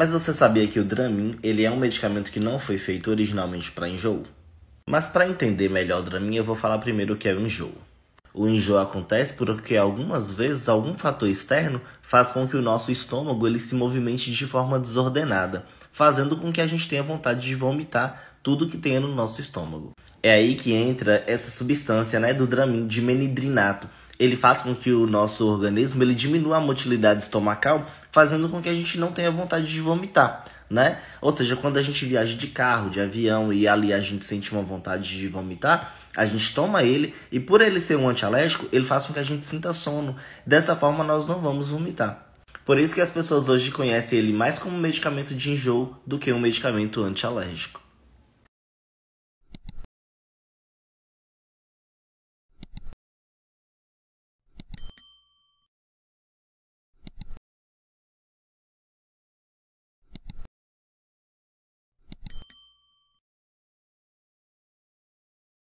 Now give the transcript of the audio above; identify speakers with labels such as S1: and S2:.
S1: Mas você sabia que o Dramin, ele é um medicamento que não foi feito originalmente para enjoo? Mas para entender melhor o Dramin, eu vou falar primeiro o que é o enjoo. O enjoo acontece porque algumas vezes algum fator externo faz com que o nosso estômago ele se movimente de forma desordenada, fazendo com que a gente tenha vontade de vomitar tudo que tem no nosso estômago. É aí que entra essa substância né, do Dramin, de menidrinato, ele faz com que o nosso organismo ele diminua a motilidade estomacal, fazendo com que a gente não tenha vontade de vomitar, né? Ou seja, quando a gente viaja de carro, de avião e ali a gente sente uma vontade de vomitar, a gente toma ele e por ele ser um antialérgico, ele faz com que a gente sinta sono. Dessa forma nós não vamos vomitar. Por isso que as pessoas hoje conhecem ele mais como medicamento de enjoo do que um medicamento antialérgico.